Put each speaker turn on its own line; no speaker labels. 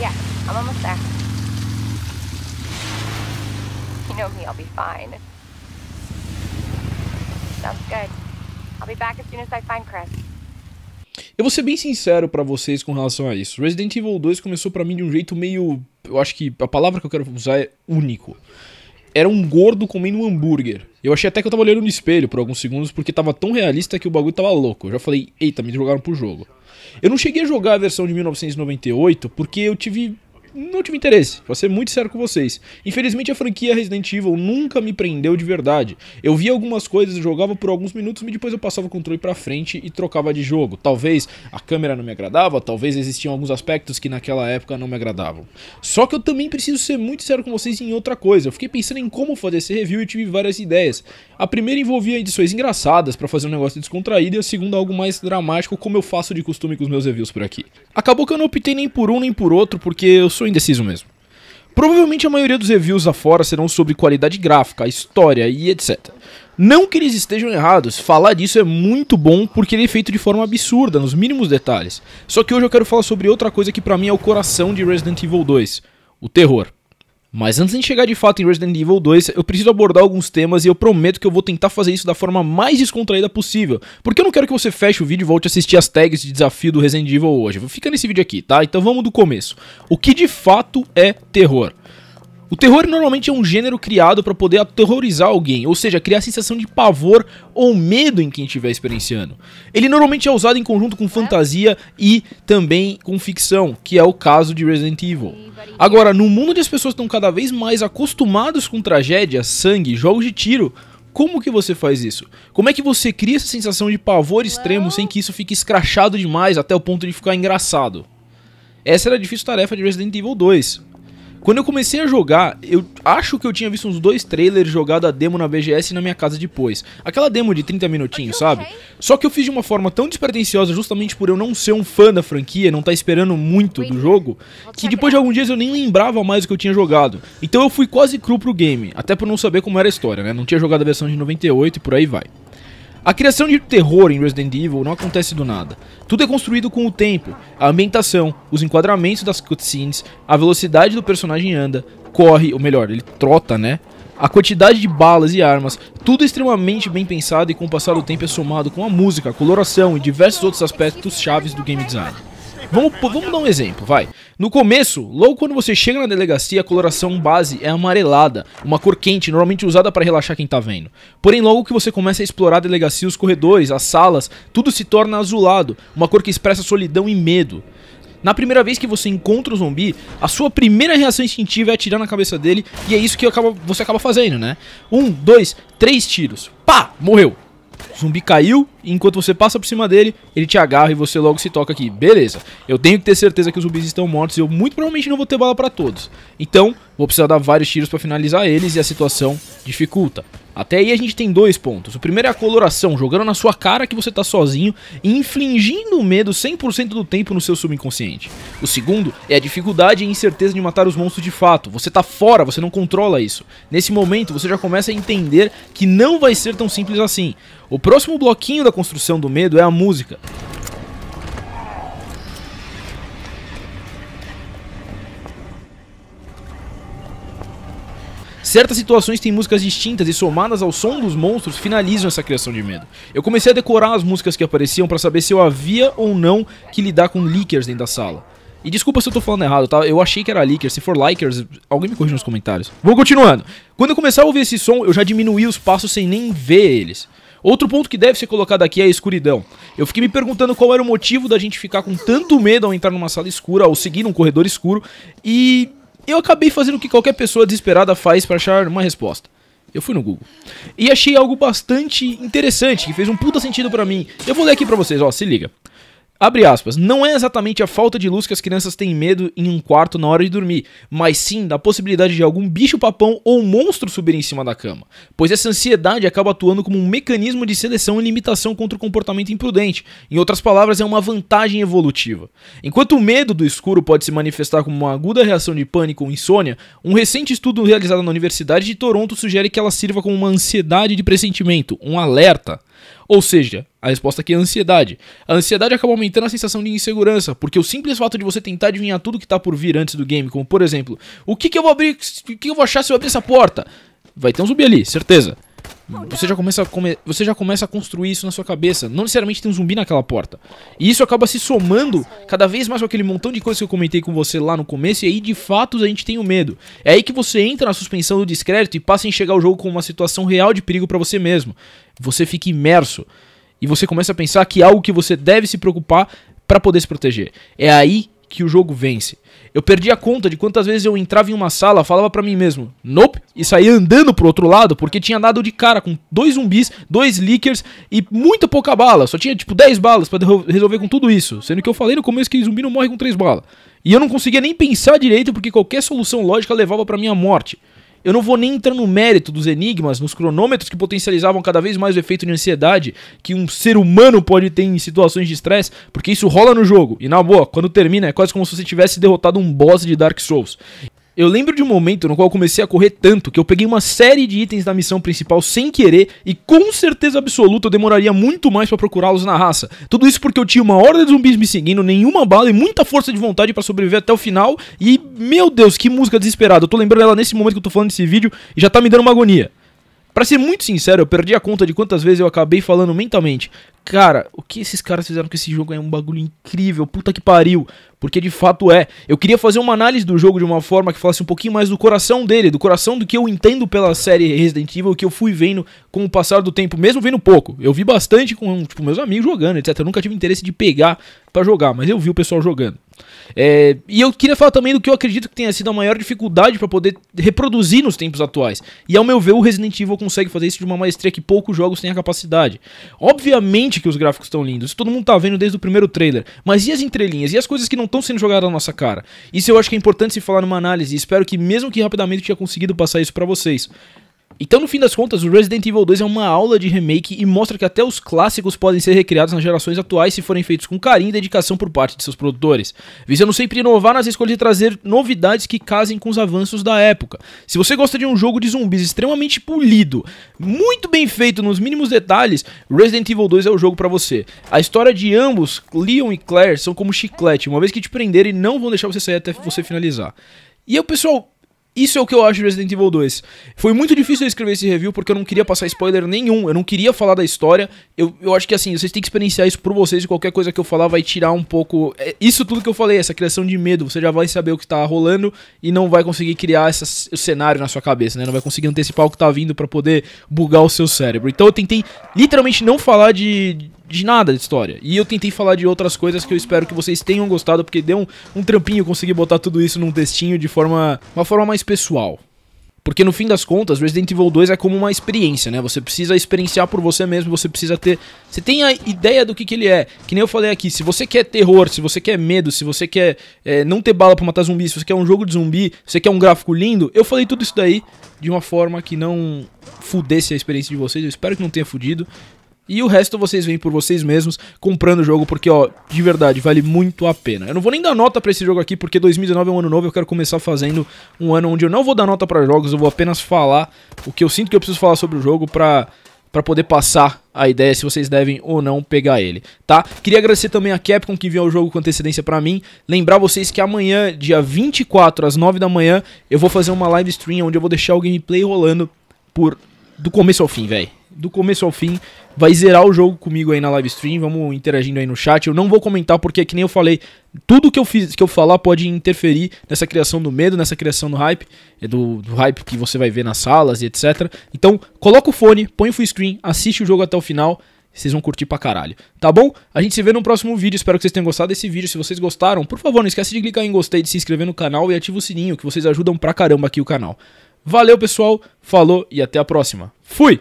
Yeah, I'm almost there. You know me, I'll be fine. Sounds good. I'll be back as soon as I find Chris. Eu vou ser bem sincero para vocês com relação a isso. Resident Evil 2 começou para mim de um jeito meio, eu acho que a palavra que eu quero usar é único era um gordo comendo um hambúrguer. Eu achei até que eu tava olhando no espelho por alguns segundos, porque tava tão realista que o bagulho tava louco. Eu já falei, eita, me jogaram pro jogo. Eu não cheguei a jogar a versão de 1998 porque eu tive não tive interesse, vou ser muito sério com vocês. Infelizmente a franquia Resident Evil nunca me prendeu de verdade. Eu via algumas coisas, jogava por alguns minutos, e depois eu passava o controle para frente e trocava de jogo. Talvez a câmera não me agradava, talvez existiam alguns aspectos que naquela época não me agradavam. Só que eu também preciso ser muito sério com vocês em outra coisa. Eu fiquei pensando em como fazer esse review e tive várias ideias. A primeira envolvia edições engraçadas para fazer um negócio descontraído e a segunda algo mais dramático, como eu faço de costume com os meus reviews por aqui. Acabou que eu não optei nem por um nem por outro, porque eu sou sou indeciso mesmo. Provavelmente a maioria dos reviews afora serão sobre qualidade gráfica, história e etc. Não que eles estejam errados, falar disso é muito bom porque ele é feito de forma absurda, nos mínimos detalhes. Só que hoje eu quero falar sobre outra coisa que para mim é o coração de Resident Evil 2, o terror. Mas antes de chegar de fato em Resident Evil 2, eu preciso abordar alguns temas e eu prometo que eu vou tentar fazer isso da forma mais descontraída possível, porque eu não quero que você feche o vídeo e volte a assistir as tags de desafio do Resident Evil hoje. Fica nesse vídeo aqui, tá? Então vamos do começo. O que de fato é terror? O terror normalmente é um gênero criado para poder aterrorizar alguém, ou seja, criar a sensação de pavor ou medo em quem estiver experienciando. Ele normalmente é usado em conjunto com fantasia e também com ficção, que é o caso de Resident Evil. Agora, no mundo onde as pessoas estão cada vez mais acostumadas com tragédia, sangue, jogos de tiro, como que você faz isso? Como é que você cria essa sensação de pavor extremo sem que isso fique escrachado demais até o ponto de ficar engraçado? Essa era a difícil tarefa de Resident Evil 2. Quando eu comecei a jogar, eu acho que eu tinha visto uns dois trailers jogado a demo na BGS na minha casa depois. Aquela demo de 30 minutinhos, sabe? Só que eu fiz de uma forma tão despretensiosa, justamente por eu não ser um fã da franquia, não estar tá esperando muito do é. jogo, que depois de alguns dias eu nem lembrava mais o que eu tinha jogado. Então eu fui quase cru pro game, até por não saber como era a história, né? Não tinha jogado a versão de 98 e por aí vai. A criação de terror em Resident Evil não acontece do nada. Tudo é construído com o tempo, a ambientação, os enquadramentos das cutscenes, a velocidade do personagem anda, corre, ou melhor, ele trota, né? A quantidade de balas e armas, tudo extremamente bem pensado e com o passar do tempo é somado com a música, a coloração e diversos outros aspectos chaves do game design. Vamos, vamos dar um exemplo, vai. No começo, logo quando você chega na delegacia, a coloração base é amarelada, uma cor quente, normalmente usada para relaxar quem tá vendo. Porém, logo que você começa a explorar a delegacia, os corredores, as salas, tudo se torna azulado, uma cor que expressa solidão e medo. Na primeira vez que você encontra o zumbi, a sua primeira reação instintiva é atirar na cabeça dele, e é isso que acaba, você acaba fazendo, né? Um, dois, três tiros. Pá! Morreu. O zumbi caiu e enquanto você passa por cima dele, ele te agarra e você logo se toca aqui. Beleza. Eu tenho que ter certeza que os zumbis estão mortos e eu muito provavelmente não vou ter bala para todos. Então, Vou precisar dar vários tiros para finalizar eles e a situação dificulta. Até aí a gente tem dois pontos. O primeiro é a coloração, jogando na sua cara que você tá sozinho e infligindo o medo 100% do tempo no seu subconsciente. O segundo é a dificuldade e incerteza de matar os monstros de fato. Você tá fora, você não controla isso. Nesse momento você já começa a entender que não vai ser tão simples assim. O próximo bloquinho da construção do medo é a música. Certas situações têm músicas distintas e somadas ao som dos monstros finalizam essa criação de medo. Eu comecei a decorar as músicas que apareciam para saber se eu havia ou não que lidar com leakers dentro da sala. E desculpa se eu tô falando errado, tá? Eu achei que era leaker. Se for likers, alguém me corrija nos comentários. Vou continuando. Quando eu começar a ouvir esse som, eu já diminuí os passos sem nem ver eles. Outro ponto que deve ser colocado aqui é a escuridão. Eu fiquei me perguntando qual era o motivo da gente ficar com tanto medo ao entrar numa sala escura, ao seguir um corredor escuro, e eu acabei fazendo o que qualquer pessoa desesperada faz para achar uma resposta. Eu fui no Google. E achei algo bastante interessante, que fez um puta sentido para mim. Eu vou ler aqui pra vocês, ó, se liga. Abre aspas. Não é exatamente a falta de luz que as crianças têm medo em um quarto na hora de dormir, mas sim da possibilidade de algum bicho-papão ou monstro subir em cima da cama, pois essa ansiedade acaba atuando como um mecanismo de seleção e limitação contra o comportamento imprudente. Em outras palavras, é uma vantagem evolutiva. Enquanto o medo do escuro pode se manifestar como uma aguda reação de pânico ou insônia, um recente estudo realizado na Universidade de Toronto sugere que ela sirva como uma ansiedade de pressentimento, um alerta. Ou seja, a resposta aqui é a ansiedade. A ansiedade acaba aumentando a sensação de insegurança, porque o simples fato de você tentar adivinhar tudo que está por vir antes do game, como por exemplo, o que, que eu vou abrir, o que, que eu vou achar se eu abrir essa porta? Vai ter um zumbi ali, certeza. Você já, começa a come... você já começa a construir isso na sua cabeça. Não necessariamente tem um zumbi naquela porta. E isso acaba se somando cada vez mais com aquele montão de coisas que eu comentei com você lá no começo. E aí, de fato, a gente tem o medo. É aí que você entra na suspensão do descrédito e passa a enxergar o jogo como uma situação real de perigo para você mesmo. Você fica imerso. E você começa a pensar que é algo que você deve se preocupar para poder se proteger. É aí que o jogo vence. Eu perdi a conta de quantas vezes eu entrava em uma sala, falava para mim mesmo, nope, e saía andando pro outro lado, porque tinha dado de cara com dois zumbis, dois leakers e muita pouca bala. Só tinha tipo 10 balas para resolver com tudo isso. Sendo que eu falei no começo que zumbi não morre com 3 balas. E eu não conseguia nem pensar direito, porque qualquer solução lógica levava para minha morte. Eu não vou nem entrar no mérito dos enigmas, nos cronômetros que potencializavam cada vez mais o efeito de ansiedade que um ser humano pode ter em situações de estresse, porque isso rola no jogo. E na boa, quando termina, é quase como se você tivesse derrotado um boss de Dark Souls. Eu lembro de um momento no qual comecei a correr tanto que eu peguei uma série de itens da missão principal sem querer e com certeza absoluta eu demoraria muito mais para procurá-los na raça. Tudo isso porque eu tinha uma horda de zumbis me seguindo, nenhuma bala e muita força de vontade para sobreviver até o final. E meu Deus, que música desesperada. Eu tô lembrando dela nesse momento que eu tô falando desse vídeo e já tá me dando uma agonia. Para ser muito sincero, eu perdi a conta de quantas vezes eu acabei falando mentalmente. Cara, o que esses caras fizeram com esse jogo é um bagulho incrível, puta que pariu. Porque de fato é. Eu queria fazer uma análise do jogo de uma forma que falasse um pouquinho mais do coração dele, do coração do que eu entendo pela série Resident Evil, que eu fui vendo com o passar do tempo, mesmo vendo pouco. Eu vi bastante com tipo, meus amigos jogando, etc. Eu nunca tive interesse de pegar para jogar, mas eu vi o pessoal jogando. É, e eu queria falar também do que eu acredito que tenha sido a maior dificuldade para poder reproduzir nos tempos atuais. E ao meu ver, o Resident Evil consegue fazer isso de uma maestria que poucos jogos têm a capacidade. Obviamente evidente que os gráficos estão lindos. todo mundo tá vendo desde o primeiro trailer. Mas e as entrelinhas? E as coisas que não estão sendo jogadas na nossa cara? Isso eu acho que é importante se falar numa análise. Espero que, mesmo que rapidamente, eu tenha conseguido passar isso para vocês. Então, no fim das contas, o Resident Evil 2 é uma aula de remake e mostra que até os clássicos podem ser recriados nas gerações atuais se forem feitos com carinho e dedicação por parte de seus produtores, visando sempre inovar nas escolhas e trazer novidades que casem com os avanços da época. Se você gosta de um jogo de zumbis extremamente polido, muito bem feito nos mínimos detalhes, Resident Evil 2 é o jogo para você. A história de ambos, Leon e Claire, são como chiclete, uma vez que te prenderem, não vão deixar você sair até você finalizar. E eu, pessoal, isso é o que eu acho de Resident Evil 2. Foi muito difícil eu escrever esse review porque eu não queria passar spoiler nenhum, eu não queria falar da história. Eu, eu acho que assim, vocês têm que experienciar isso por vocês e qualquer coisa que eu falar vai tirar um pouco. É, isso tudo que eu falei, essa criação de medo, você já vai saber o que tá rolando e não vai conseguir criar esse cenário na sua cabeça, né? Não vai conseguir antecipar o que tá vindo para poder bugar o seu cérebro. Então eu tentei literalmente não falar de, de nada de história. E eu tentei falar de outras coisas que eu espero que vocês tenham gostado, porque deu um, um trampinho conseguir botar tudo isso num textinho de forma, uma forma mais pessoal. Porque no fim das contas, Resident Evil 2 é como uma experiência, né? Você precisa experienciar por você mesmo, você precisa ter. Você tem a ideia do que, que ele é. Que nem eu falei aqui, se você quer terror, se você quer medo, se você quer é, não ter bala pra matar zumbi, se você quer um jogo de zumbi, se você quer um gráfico lindo, eu falei tudo isso daí de uma forma que não fudesse a experiência de vocês. Eu espero que não tenha fudido. E o resto vocês vêm por vocês mesmos comprando o jogo, porque, ó, de verdade, vale muito a pena. Eu não vou nem dar nota para esse jogo aqui, porque 2019 é um ano novo, eu quero começar fazendo um ano onde eu não vou dar nota para jogos, eu vou apenas falar o que eu sinto que eu preciso falar sobre o jogo pra para poder passar a ideia se vocês devem ou não pegar ele, tá? Queria agradecer também a Capcom que enviou o jogo com antecedência para mim. Lembrar vocês que amanhã, dia 24 às 9 da manhã, eu vou fazer uma live stream onde eu vou deixar o gameplay rolando por do começo ao fim, velho do começo ao fim, vai zerar o jogo comigo aí na live stream, vamos interagindo aí no chat. Eu não vou comentar porque que nem eu falei, tudo que eu fiz, que eu falar pode interferir nessa criação do medo, nessa criação do hype, é do, do hype que você vai ver nas salas e etc. Então, coloca o fone, põe o full screen, assiste o jogo até o final. Vocês vão curtir pra caralho, tá bom? A gente se vê no próximo vídeo, espero que vocês tenham gostado desse vídeo. Se vocês gostaram, por favor, não esquece de clicar em gostei, de se inscrever no canal e ativa o sininho, que vocês ajudam pra caramba aqui o canal. Valeu, pessoal, falou e até a próxima. Fui!